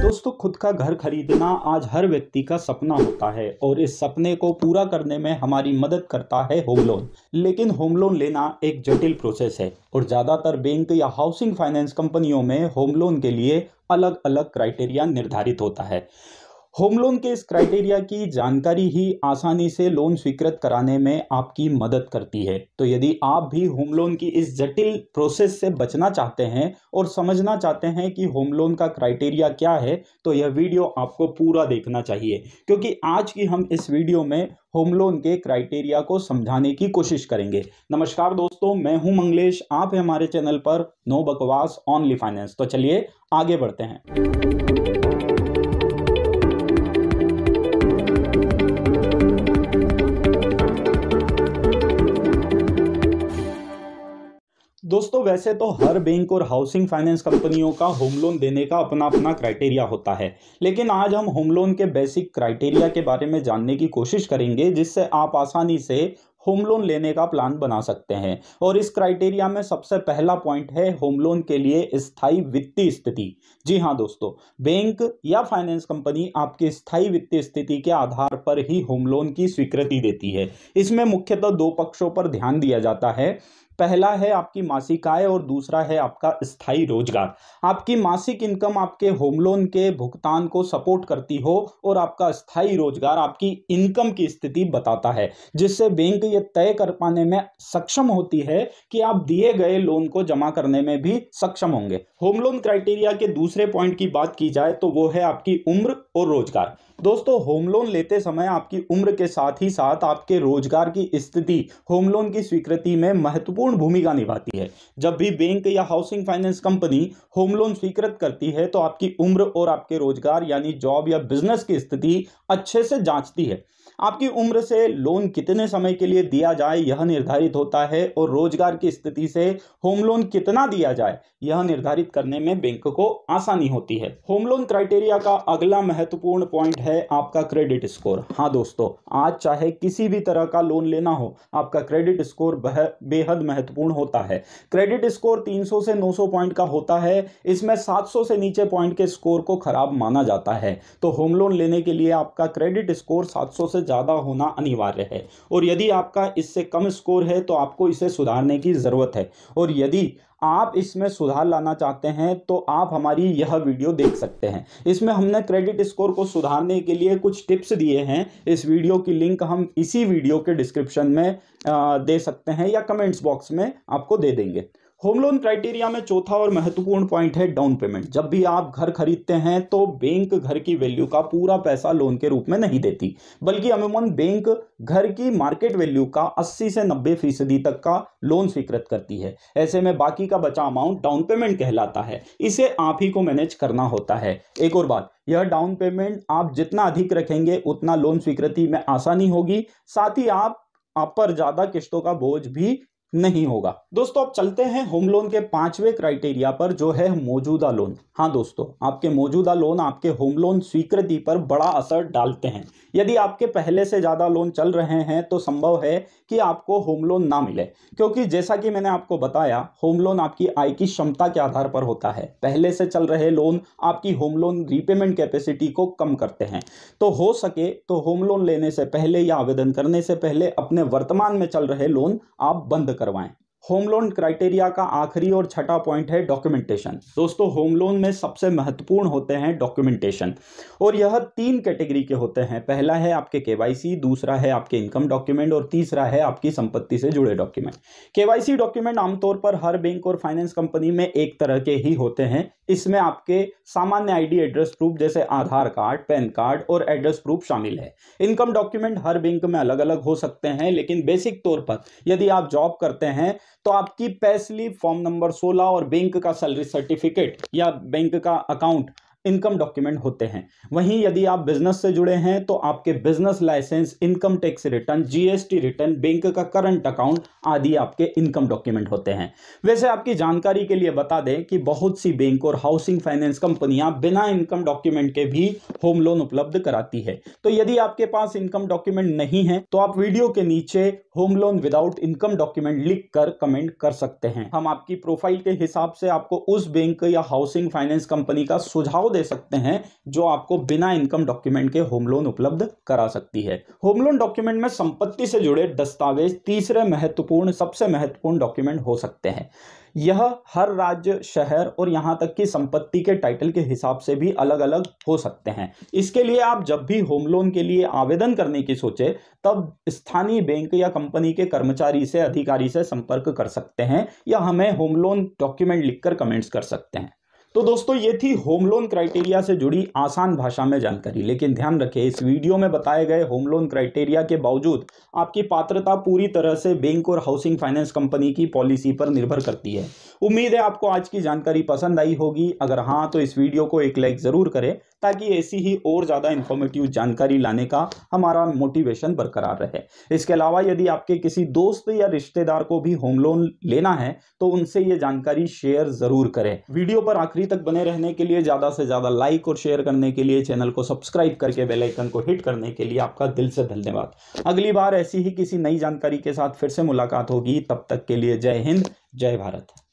दोस्तों खुद का घर खरीदना आज हर व्यक्ति का सपना होता है और इस सपने को पूरा करने में हमारी मदद करता है होम लोन लेकिन होम लोन लेना एक जटिल प्रोसेस है और ज़्यादातर बैंक या हाउसिंग फाइनेंस कंपनियों में होम लोन के लिए अलग अलग क्राइटेरिया निर्धारित होता है होम लोन के इस क्राइटेरिया की जानकारी ही आसानी से लोन स्वीकृत कराने में आपकी मदद करती है तो यदि आप भी होम लोन की इस जटिल प्रोसेस से बचना चाहते हैं और समझना चाहते हैं कि होम लोन का क्राइटेरिया क्या है तो यह वीडियो आपको पूरा देखना चाहिए क्योंकि आज की हम इस वीडियो में होम लोन के क्राइटेरिया को समझाने की कोशिश करेंगे नमस्कार दोस्तों मैं हूं मंगलेश आप है हमारे चैनल पर नो बकवास ऑनली फाइनेंस तो चलिए आगे बढ़ते हैं दोस्तों वैसे तो हर बैंक और हाउसिंग फाइनेंस कंपनियों का होम लोन देने का अपना अपना क्राइटेरिया होता है लेकिन आज हम होम लोन के बेसिक क्राइटेरिया के बारे में जानने की कोशिश करेंगे जिससे आप आसानी से होम लोन लेने का प्लान बना सकते हैं और इस क्राइटेरिया में सबसे पहला पॉइंट है होम लोन के लिए स्थायी वित्तीय स्थिति जी हाँ दोस्तों बैंक या फाइनेंस कंपनी आपकी स्थायी वित्तीय स्थिति के आधार पर ही होम लोन की स्वीकृति देती है इसमें मुख्यतः तो दो पक्षों पर ध्यान दिया जाता है पहला है आपकी मासिक आय और दूसरा है आपका स्थायी रोजगार आपकी मासिक इनकम आपके होम लोन के भुगतान को सपोर्ट करती हो और आपका स्थायी रोजगार आपकी इनकम की स्थिति बताता है जिससे बैंक ये तय कर पाने में सक्षम होती है कि आप दिए गए लोन को जमा करने में भी सक्षम होंगे होम लोन क्राइटेरिया के दूसरे पॉइंट की बात की जाए तो वो है आपकी उम्र और रोजगार दोस्तों होम लोन लेते समय आपकी उम्र के साथ ही साथ आपके रोजगार की स्थिति होम लोन की स्वीकृति में महत्वपूर्ण महत्वपूर्ण भूमिका निभाती है जब भी बैंक या housing finance company home loan स्वीकृत करती है तो आपकी उम्र और आपके रोजगार यानी जॉब या बिजनेस की स्थिति अच्छे से जांचती है आपकी उम्र से लोन कितने समय के लिए दिया जाए यह निर्धारित होता है और रोजगार की स्थिति से होम लोन कितना दिया जाए यह निर्धारित करने में बैंक को आसानी होती है होम लोन क्राइटेरिया का अगला महत्वपूर्ण पॉइंट है आपका क्रेडिट स्कोर हाँ दोस्तों आज चाहे किसी भी तरह का लोन लेना हो आपका क्रेडिट स्कोर बेहद महत्वपूर्ण होता है क्रेडिट स्कोर 300 से 900 पॉइंट का होता है इसमें 700 से नीचे पॉइंट के स्कोर को खराब माना जाता है तो होम लोन लेने के लिए आपका क्रेडिट स्कोर 700 से ज़्यादा होना अनिवार्य है और यदि आपका इससे कम स्कोर है तो आपको इसे सुधारने की ज़रूरत है और यदि आप इसमें सुधार लाना चाहते हैं तो आप हमारी यह वीडियो देख सकते हैं इसमें हमने क्रेडिट स्कोर को सुधारने के लिए कुछ टिप्स दिए हैं इस वीडियो की लिंक हम इसी वीडियो के डिस्क्रिप्शन में दे सकते हैं या कमेंट्स बॉक्स में आपको दे देंगे होम लोन क्राइटेरिया में चौथा और महत्वपूर्ण पॉइंट है डाउन पेमेंट जब भी आप घर खरीदते हैं तो बैंक घर की वैल्यू का पूरा पैसा लोन के रूप में नहीं देती बल्कि अमूमन बैंक घर की मार्केट वैल्यू का 80 से 90 फीसदी तक का लोन स्वीकृत करती है ऐसे में बाकी का बचा अमाउंट डाउन पेमेंट कहलाता है इसे आप ही को मैनेज करना होता है एक और बात यह डाउन पेमेंट आप जितना अधिक रखेंगे उतना लोन स्वीकृति में आसानी होगी साथ ही आप आप पर ज़्यादा किश्तों का बोझ भी नहीं होगा दोस्तों अब चलते हैं होम लोन के पांचवे क्राइटेरिया पर जो है मौजूदा लोन हाँ दोस्तों आपके मौजूदा लोन आपके होम लोन स्वीकृति पर बड़ा असर डालते हैं यदि आपके पहले से ज़्यादा लोन चल रहे हैं तो संभव है कि आपको होम लोन ना मिले क्योंकि जैसा कि मैंने आपको बताया होम लोन आपकी आय की क्षमता के आधार पर होता है पहले से चल रहे लोन आपकी होम लोन रीपेमेंट कैपेसिटी को कम करते हैं तो हो सके तो होम लोन लेने से पहले या आवेदन करने से पहले अपने वर्तमान में चल रहे लोन आप बंद करवाएं होम लोन क्राइटेरिया का आखिरी और छठा पॉइंट है डॉक्यूमेंटेशन दोस्तों होम लोन में सबसे महत्वपूर्ण होते हैं डॉक्यूमेंटेशन और यह तीन कैटेगरी के होते हैं पहला है आपके केवाईसी दूसरा है आपके इनकम डॉक्यूमेंट और तीसरा है आपकी संपत्ति से जुड़े डॉक्यूमेंट केवाईसी डॉक्यूमेंट आमतौर पर हर बैंक और फाइनेंस कंपनी में एक तरह के ही होते हैं इसमें आपके सामान्य आईडी एड्रेस प्रूफ जैसे आधार कार्ड पैन कार्ड और एड्रेस प्रूफ शामिल है इनकम डॉक्यूमेंट हर बैंक में अलग अलग हो सकते हैं लेकिन बेसिक तौर पर यदि आप जॉब करते हैं तो आपकी पैसली फॉर्म नंबर सोलह और बैंक का सैलरी सर्टिफिकेट या बैंक का अकाउंट इनकम डॉक्यूमेंट होते हैं वहीं यदि आप बिजनेस से जुड़े हैं तो आपके business licence income tax return GST return bank का करंट अकाउंट आदि आपके इनकम डॉक्यूमेंट होते हैं वैसे आपकी जानकारी के लिए बता दें कि बहुत सी बैंक और हाउसिंग फाइनेंस कंपनियां बिना इनकम डॉक्यूमेंट के भी होम लोन उपलब्ध कराती है तो यदि आपके पास इनकम डॉक्यूमेंट नहीं है तो आप वीडियो के नीचे home loan without income document लिख कर कमेंट कर सकते हैं हम आपकी प्रोफाइल के हिसाब से आपको उस बैंक या हाउसिंग फाइनेंस कंपनी का सुझाव दे सकते हैं जो आपको बिना इनकम डॉक्यूमेंट के होम लोन उपलब्ध करा सकती है होम लोन डॉक्यूमेंट में संपत्ति से जुड़े दस्तावेज तीसरे महत्वपूर्ण सबसे महत्वपूर्ण डॉक्यूमेंट हो सकते हैं यह हर राज्य शहर और यहाँ तक कि संपत्ति के टाइटल के हिसाब से भी अलग अलग हो सकते हैं इसके लिए आप जब भी होम लोन के लिए आवेदन करने की सोचे तब स्थानीय बैंक या कंपनी के कर्मचारी से अधिकारी से संपर्क कर सकते हैं या हमें होम लोन डॉक्यूमेंट लिखकर कमेंट्स कर सकते हैं तो दोस्तों ये थी होम लोन क्राइटेरिया से जुड़ी आसान भाषा में जानकारी लेकिन ध्यान रखें इस वीडियो में बताए गए होम लोन क्राइटेरिया के बावजूद आपकी पात्रता पूरी तरह से बैंक और हाउसिंग फाइनेंस कंपनी की पॉलिसी पर निर्भर करती है उम्मीद है आपको आज की जानकारी पसंद आई होगी अगर हाँ तो इस वीडियो को एक लाइक ज़रूर करें ताकि ऐसी ही और ज़्यादा इन्फॉर्मेटिव जानकारी लाने का हमारा मोटिवेशन बरकरार रहे इसके अलावा यदि आपके किसी दोस्त या रिश्तेदार को भी होम लोन लेना है तो उनसे ये जानकारी शेयर ज़रूर करें वीडियो पर आखिरी तक बने रहने के लिए ज़्यादा से ज़्यादा लाइक और शेयर करने के लिए चैनल को सब्सक्राइब करके बेलाइकन को हिट करने के लिए आपका दिल से धन्यवाद अगली बार ऐसी ही किसी नई जानकारी के साथ फिर से मुलाकात होगी तब तक के लिए जय हिंद जय भारत